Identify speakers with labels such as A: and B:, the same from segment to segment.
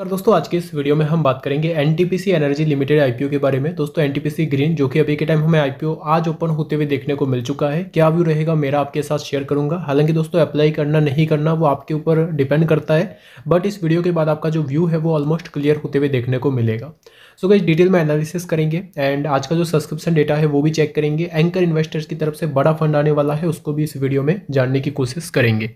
A: और दोस्तों आज के इस वीडियो में हम बात करेंगे एन एनर्जी लिमिटेड आईपीओ के बारे में दोस्तों एन ग्रीन जो कि अभी के टाइम हमें आईपीओ आज ओपन होते हुए देखने को मिल चुका है क्या व्यू रहेगा मेरा आपके साथ शेयर करूंगा हालांकि दोस्तों अप्लाई करना नहीं करना वो आपके ऊपर डिपेंड करता है बट इस वीडियो के बाद आपका जो व्यू है वो ऑलमोस्ट क्लियर होते हुए देखने को मिलेगा सो so, डिटेल में एनालिसिस करेंगे एंड आज का जो सब्सक्रिप्शन डेटा है वो भी चेक करेंगे एंकर इन्वेस्टर्स की तरफ से बड़ा फंड आने वाला है उसको भी इस वीडियो में जानने की कोशिश करेंगे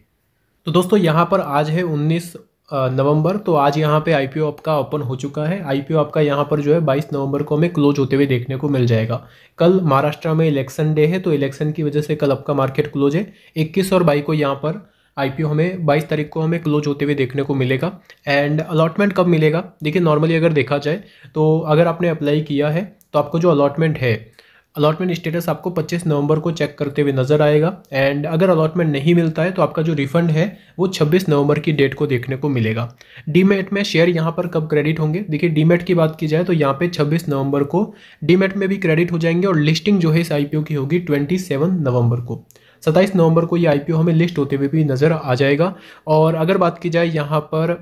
A: तो दोस्तों यहाँ पर आज है उन्नीस नवंबर तो आज यहाँ पे आई आपका ओपन हो चुका है आई आपका यहाँ पर जो है बाईस नवंबर को हमें क्लोज होते हुए देखने को मिल जाएगा कल महाराष्ट्र में इलेक्शन डे है तो इलेक्शन की वजह से कल आपका मार्केट क्लोज है इक्कीस और बाई को यहाँ पर आईपीओ हमें 22 तारीख को हमें क्लोज होते हुए देखने को मिलेगा एंड अलॉटमेंट कब मिलेगा देखिए नॉर्मली अगर देखा जाए तो अगर आपने अप्लाई किया है तो आपको जो अलॉटमेंट है अलॉटमेंट स्टेटस आपको 25 नवंबर को चेक करते हुए नज़र आएगा एंड अगर अलॉटमेंट नहीं मिलता है तो आपका जो रिफंड है वो 26 नवंबर की डेट को देखने को मिलेगा डीमेट में शेयर यहाँ पर कब क्रेडिट होंगे देखिए डीमेट की बात की जाए तो यहाँ पे 26 नवंबर को डीमेट में भी क्रेडिट हो जाएंगे और लिस्टिंग जो है इस आई की होगी ट्वेंटी नवंबर को सत्ताईस नवंबर को ये आई हमें लिस्ट होते हुए भी नज़र आ जाएगा और अगर बात की जाए यहाँ पर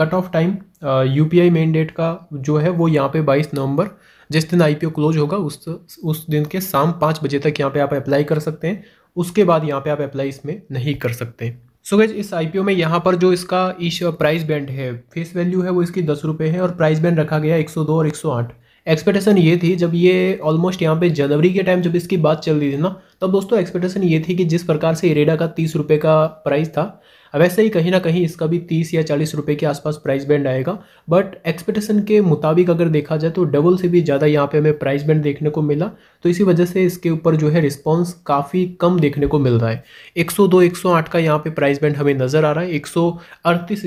A: cut off time U P I mandate का जो है वो यहाँ पे बाईस नवंबर जिस दिन आई क्लोज होगा उस उस दिन के शाम पाँच बजे तक यहाँ पे आप अप्लाई कर सकते हैं उसके बाद यहाँ पे आप अप्लाई इसमें नहीं कर सकते सो गैज इस आई में यहाँ पर जो इसका इस प्राइस बैंड है फेस वैल्यू है वो इसकी दस रुपये है और प्राइस बैंड रखा गया एक सौ दो और एक सौ आठ एक्सपेक्टेशन ये थी जब ये ऑलमोस्ट यहाँ पे जनवरी के टाइम जब इसकी बात चल रही थी ना तब दोस्तों एक्सपेक्टेशन ये थी कि जिस प्रकार से इरेडा का तीस रुपये का प्राइस था वैसे ही कहीं ना कहीं इसका भी तीस या चालीस रुपये के आसपास प्राइस बैंड आएगा बट एक्सपेक्टेशन के मुताबिक अगर देखा जाए तो डबल से भी ज़्यादा यहाँ पे हमें प्राइस बैंड देखने को मिला तो इसी वजह से इसके ऊपर जो है रिस्पॉन्स काफ़ी कम देखने को मिल रहा है 102 108 का यहाँ पे प्राइस बैंड हमें नज़र आ रहा है एक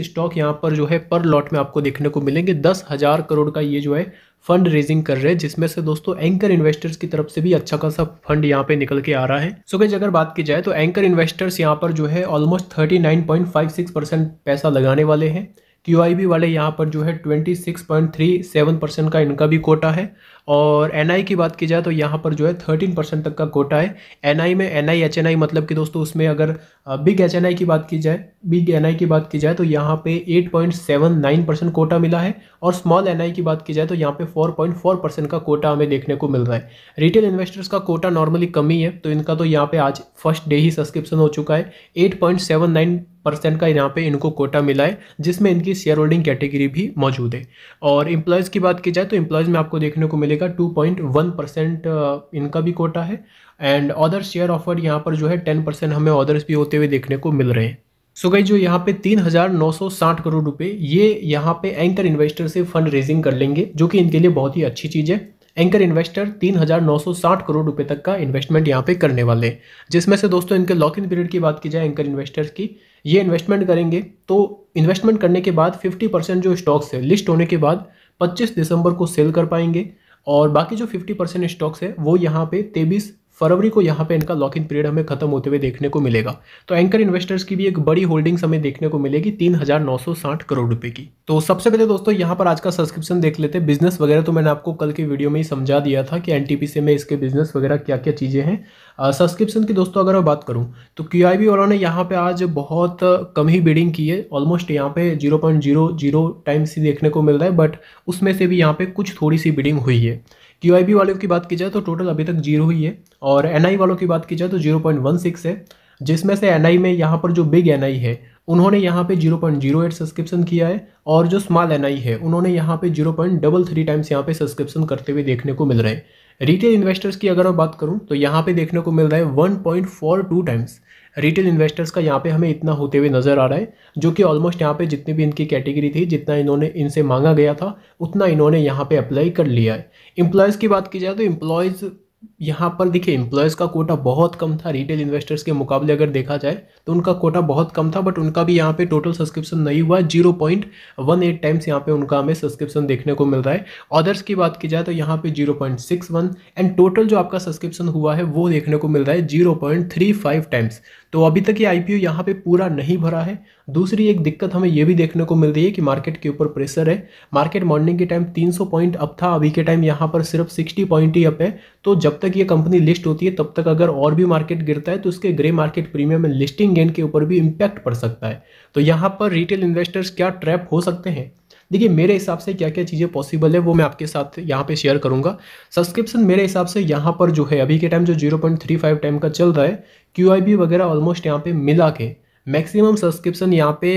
A: स्टॉक यहाँ पर जो है पर लॉट में आपको देखने को मिलेंगे दस हज़ार करोड़ का ये जो है फंड रेजिंग कर रहे हैं जिसमें से दोस्तों एंकर इन्वेस्टर्स की तरफ से भी अच्छा खासा फंड यहाँ पे निकल के आ रहा है सो so, अगर बात की जाए तो एंकर इन्वेस्टर्स यहाँ पर जो है ऑलमोस्ट थर्टी नाइन 0.56 पैसा लगाने वाले हैं क्यू वाले यहाँ पर जो है 26.37 का इनका भी कोटा है और एन की बात की जाए तो यहाँ पर जो है 13 तक का कोटा है एन में एन आई मतलब कि दोस्तों उसमें अगर बिग एच की बात की जाए बिग एन की बात की जाए तो यहाँ पे 8.79 कोटा मिला है और स्मॉल एन की बात की जाए तो यहाँ पे 4.4 का कोटा हमें देखने को मिल रहा है रिटेल इन्वेस्टर्स का कोटा नॉर्मली कमी है तो इनका तो यहाँ पर आज फर्स्ट डे ही सब्सक्रिप्शन हो चुका है एट परसेंट का यहाँ पे इनको कोटा मिला है जिसमें इनकी शेयर होल्डिंग कैटेगरी भी मौजूद है और इम्प्लॉयज़ की बात की जाए तो इम्प्लॉयज़ में आपको देखने को मिलेगा टू पॉइंट वन परसेंट इनका भी कोटा है एंड अदर शेयर ऑफर यहाँ पर जो है टेन परसेंट हमें ऑर्डर्स भी होते हुए देखने को मिल रहे हैं सो गई जो यहाँ पे 3,960 करोड़ रुपए ये यहाँ पे एंकर इन्वेस्टर से फंड रेजिंग कर लेंगे जो कि इनके लिए बहुत ही अच्छी चीज़ है एंकर इन्वेस्टर 3,960 करोड़ रुपए तक का इन्वेस्टमेंट यहाँ पे करने वाले हैं जिसमें से दोस्तों इनके लॉक इन पीरियड की बात की जाए एंकर इन्वेस्टर्स की ये इन्वेस्टमेंट करेंगे तो इन्वेस्टमेंट करने के बाद 50 परसेंट जो स्टॉक्स है लिस्ट होने के बाद 25 दिसंबर को सेल कर पाएंगे और बाकी जो 50 परसेंट स्टॉक्स है वो यहाँ पे तेबीस फरवरी को यहाँ पे इनका लॉक इन पीरियड हमें खत्म होते हुए देखने को मिलेगा तो एंकर इन्वेस्टर्स की भी एक बड़ी होल्डिंग्स हमें देखने को मिलेगी तीन करोड़ रुपये की तो सबसे पहले दोस्तों यहाँ पर आज का सब्सक्रिप्शन देख लेते हैं बिजनेस वगैरह तो मैंने आपको कल के वीडियो में ही समझा दिया था कि एन सी में इसके बिजनेस वगैरह क्या क्या चीज़ें हैं सब्सक्रिप्शन की दोस्तों अगर मैं बात करूँ तो क्यू आई बी वालों ने यहाँ पे आज बहुत कम ही बिडिंग की है ऑलमोस्ट यहाँ पे जीरो टाइम्स ही देखने को मिल रहा है बट उसमें से भी यहाँ पे कुछ थोड़ी सी बिडिंग हुई है क्यू आई बी वालों की बात की जाए तो टोटल अभी तक जीरो ही है और एन आई वालों की बात की जाए तो जीरो पॉइंट वन सिक्स है जिसमें से एन आई में यहाँ पर जो बिग एन आई है उन्होंने यहाँ पे 0.08 सब्सक्रिप्शन किया है और जो स्मॉल एन है उन्होंने यहाँ पे 0.33 टाइम्स यहाँ पे सब्सक्रिप्शन करते हुए देखने को मिल रहे हैं रिटेल इन्वेस्टर्स की अगर मैं बात करूँ तो यहाँ पे देखने को मिल रहा है 1.42 टाइम्स रिटेल इन्वेस्टर्स का यहाँ पे हमें इतना होते हुए नज़र आ रहा है जो कि ऑलमोस्ट यहाँ पे जितनी भी इनकी कैटेगरी थी जितना इन्होंने इनसे मांगा गया था उतना इन्होंने यहाँ पे अप्लाई कर लिया है इम्प्लॉयज़ की बात की जाए तो इम्प्लॉयज़ यहाँ पर देखिए एम्प्लॉयज़ का कोटा बहुत कम था रिटेल इन्वेस्टर्स के मुकाबले अगर देखा जाए तो उनका कोटा बहुत कम था बट उनका भी यहाँ पे टोटल सब्सक्रिप्शन नहीं हुआ zero point one eight times यहाँ पे उनका हमें सब्सक्रिप्शन देखने को मिल रहा है अदर्स की बात की जाए तो यहाँ पे zero point six one and total जो आपका सब्सक्रिप्शन हुआ है वो देखने को मिल रहा है zero point three five times तो अभी तक ये आई पी ओ यहाँ पर पूरा नहीं भरा है दूसरी एक दिक्कत हमें ये भी देखने को मिल रही है कि मार्केट के ऊपर प्रेशर है मार्केट मॉर्निंग के टाइम तीन सौ पॉइंट अप था अभी के टाइम यहाँ पर सिर्फ सिक्सटी पॉइंट ही अप है तो जब तक ये कंपनी लिस्ट होती है तब तक अगर और भी मार्केट गिरता है तो उसके ग्रे मार्केट प्रीमियम में लिस्टिंग गेन के ऊपर भी इम्पैक्ट पड़ सकता है तो यहाँ पर रिटेल इन्वेस्टर्स क्या ट्रैप हो सकते हैं देखिए मेरे हिसाब से क्या क्या चीज़ें पॉसिबल है वो मैं आपके साथ यहाँ पे शेयर करूँगा सब्सक्रिप्शन मेरे हिसाब से यहाँ पर जो है अभी के टाइम जो 0.35 टाइम का चल रहा है क्यू वगैरह ऑलमोस्ट यहाँ पे मिला के मैक्सिमम सब्सक्रिप्शन यहाँ पे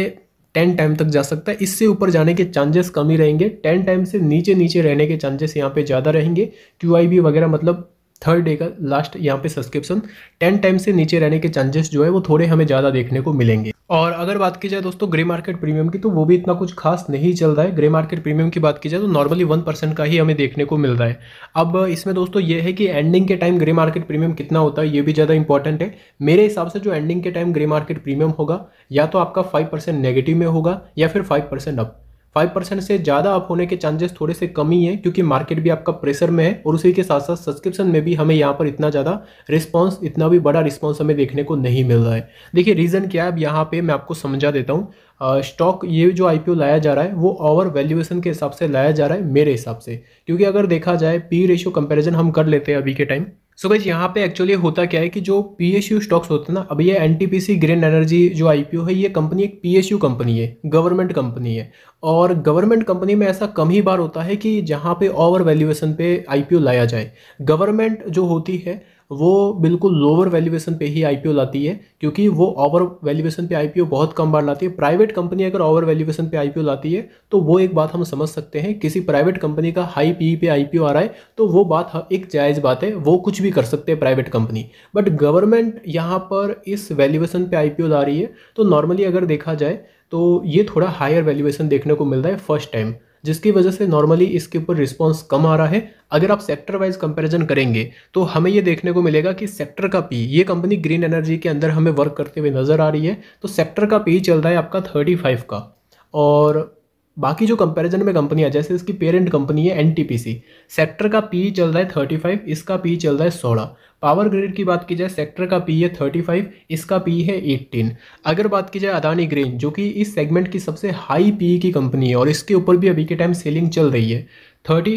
A: टेन टाइम तक जा सकता है इससे ऊपर जाने के चांसेस कम ही रहेंगे टेन टाइम से नीचे नीचे रहने के चांसेस यहाँ पे ज़्यादा रहेंगे क्यू वगैरह मतलब थर्ड डे का लास्ट यहाँ पे सब्सक्रिप्शन टेन टाइम से नीचे रहने के चांसेस जो है वो थोड़े हमें ज़्यादा देखने को मिलेंगे और अगर बात की जाए दोस्तों ग्रे मार्केट प्रीमियम की तो वो भी इतना कुछ खास नहीं चल रहा है ग्रे मार्केट प्रीमियम की बात की जाए तो नॉर्मली वन परसेंट का ही हमें देखने को मिल रहा है अब इसमें दोस्तों ये है कि एंडिंग के टाइम ग्रे मार्केट प्रीमियम कितना होता है ये भी ज़्यादा इंपॉर्टेंट है मेरे हिसाब से जो एंडिंग के टाइम ग्रे मार्केट प्रीमियम होगा या तो आपका फाइव नेगेटिव में होगा या फिर five percent up five percent से ज़्यादा आप होने के चांसेस थोड़े से कम ही है क्योंकि मार्केट भी आपका प्रेशर में है और उसी के साथ साथ सब्सक्रिप्शन में भी हमें यहाँ पर इतना ज़्यादा रिस्पॉन्स इतना भी बड़ा रिस्पॉन्स हमें देखने को नहीं मिल रहा है देखिए रीज़न क्या है अब यहाँ पे मैं आपको समझा देता हूँ स्टॉक ये जो आई लाया जा रहा है वो ओवर वैल्यूएसन के हिसाब से लाया जा रहा है मेरे हिसाब से क्योंकि अगर देखा जाए पी रेशियो कंपेरिजन हम कर लेते हैं अभी के टाइम सो so यहाँ पे एक्चुअली होता क्या है कि जो पी एस यू स्टॉक्स होते हैं ना अभी ये N T P C green energy जो आई पी ओ है ये कंपनी एक पी एस यू कंपनी है गवर्नमेंट कंपनी है और गवर्नमेंट कंपनी में ऐसा कम ही बार होता है कि जहाँ पे ओवर वैल्यूएशन पे आई पी ओ लाया जाए गवर्नमेंट जो होती है वो बिल्कुल लोअर वैल्यूएशन पे ही आईपीओ लाती है क्योंकि वो ओवर वैल्यूएशन पे आईपीओ बहुत कम बार लाती है प्राइवेट कंपनी अगर ओवर वैल्यूएशन पे आईपीओ लाती है तो वो एक बात हम समझ सकते हैं किसी प्राइवेट कंपनी का हाई पी e पे आईपीओ आ रहा है तो वो बात एक जायज़ बात है वो कुछ भी कर सकते हैं प्राइवेट कंपनी बट गवर्नमेंट यहाँ पर इस वैल्यूएसन पर आई ला रही है तो नॉर्मली अगर देखा जाए तो ये थोड़ा हायर वैल्यूएसन देखने को मिल रहा है फर्स्ट टाइम जिसकी वजह से नॉर्मली इसके ऊपर रिस्पॉन्स कम आ रहा है अगर आप सेक्टर वाइज कंपैरिजन करेंगे तो हमें ये देखने को मिलेगा कि सेक्टर का पी ये कंपनी ग्रीन एनर्जी के अंदर हमें वर्क करते हुए नज़र आ रही है तो सेक्टर का पी चल रहा है आपका थर्टी फाइव का और बाकी जो कंपैरिजन में कंपनियाँ जैसे इसकी पेरेंट कंपनी है एनटीपीसी सेक्टर का पी e चल रहा है थर्टी फाइव इसका पी e चल रहा है सोलह पावर ग्रिड की बात की जाए सेक्टर का पी e है थर्टी फाइव इसका पी है एट्टीन अगर बात की जाए अदानी ग्रेन जो कि इस सेगमेंट की सबसे हाई पी की कंपनी है और इसके ऊपर भी अभी के टाइम सेलिंग चल रही है थर्टी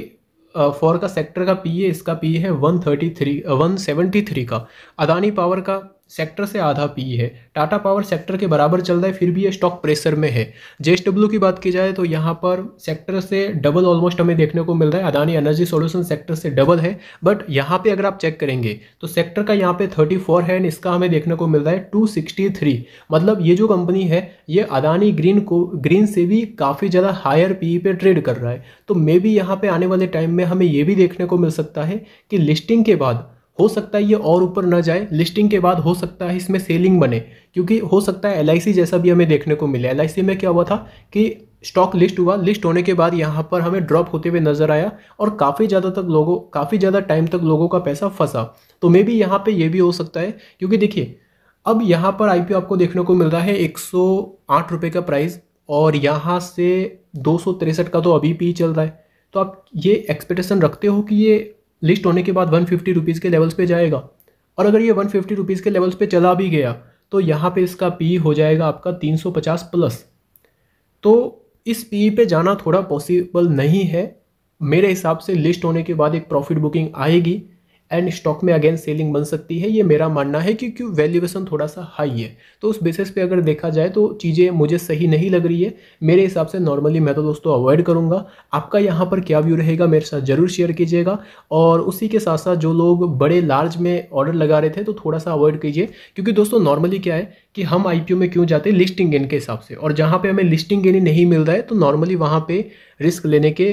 A: फोर का सेक्टर का पी है इसका पी है one thirty three one seventy three का अदानी पावर का सेक्टर से आधा पी है टाटा पावर सेक्टर के बराबर चल रहा है फिर भी ये स्टॉक प्रेशर में है जे की बात की जाए तो यहाँ पर सेक्टर से डबल ऑलमोस्ट हमें देखने को मिल रहा है अदानी एनर्जी सॉल्यूशन सेक्टर से डबल है बट यहाँ पे अगर आप चेक करेंगे तो सेक्टर का यहाँ पे 34 है एंड इसका हमें देखने को मिल रहा है टू मतलब ये जो कंपनी है ये अदानी ग्रीन को ग्रीन से भी काफ़ी ज़्यादा हायर पी पे ट्रेड कर रहा है तो मे बी यहाँ पर आने वाले टाइम में हमें ये भी देखने को मिल सकता है कि लिस्टिंग के बाद हो सकता है ये और ऊपर ना जाए लिस्टिंग के बाद हो सकता है इसमें सेलिंग बने क्योंकि हो सकता है एल जैसा भी हमें देखने को मिले एल में क्या हुआ था कि स्टॉक लिस्ट हुआ लिस्ट होने के बाद यहाँ पर हमें ड्रॉप होते हुए नजर आया और काफ़ी ज़्यादा तक लोगों काफ़ी ज़्यादा टाइम तक लोगों का पैसा फंसा तो मे बी यहाँ पर यह भी हो सकता है क्योंकि देखिए अब यहाँ पर आई आपको देखने को मिल रहा है एक रुपए का प्राइस और यहाँ से दो का तो अभी पी e चल रहा है तो आप ये एक्सपेक्टेशन रखते हो कि ये लिस्ट होने के बाद वन फिफ्टी रुपीज़ के लेवल्स पे जाएगा और अगर ये वन फिफ्टी रुपीज़ के लेवल्स पे चला भी गया तो यहाँ पे इसका पी हो जाएगा आपका तीन सौ पचास प्लस तो इस पी पे जाना थोड़ा पॉसिबल नहीं है मेरे हिसाब से लिस्ट होने के बाद एक प्रॉफिट बुकिंग आएगी एंड स्टॉक में अगेन सेलिंग बन सकती है ये मेरा मानना है क्योंकि वैल्यूएशन थोड़ा सा हाई है तो उस बेसिस पे अगर देखा जाए तो चीज़ें मुझे सही नहीं लग रही है मेरे हिसाब से नॉर्मली मैं तो दोस्तों अवॉइड करूँगा आपका यहाँ पर क्या व्यू रहेगा मेरे साथ ज़रूर शेयर कीजिएगा और उसी के साथ साथ जो लोग बड़े लार्ज में ऑर्डर लगा रहे थे तो थोड़ा सा अवॉइड कीजिए क्योंकि दोस्तों नॉर्मली क्या है कि हम आई में क्यों जाते हैं लिस्टिंग गेन के हिसाब से और जहाँ पर हमें लिस्टिंग गेन ही नहीं मिल रहा है तो नॉर्मली वहाँ पर रिस्क लेने के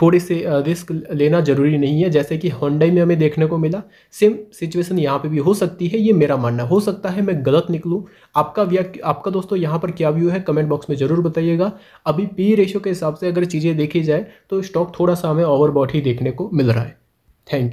A: थोड़े से रिस्क लेना ज़रूरी नहीं है जैसे कि होंडाई में हमें देखने को मिला सेम सिचुएशन यहाँ पे भी हो सकती है ये मेरा मानना हो सकता है मैं गलत निकलूँ आपका व्या आपका दोस्तों यहाँ पर क्या व्यू है कमेंट बॉक्स में ज़रूर बताइएगा अभी पी रेशो के हिसाब से अगर चीज़ें देखी जाए तो स्टॉक थोड़ा सा हमें ओवरबॉट ही देखने को मिल रहा है थैंक यू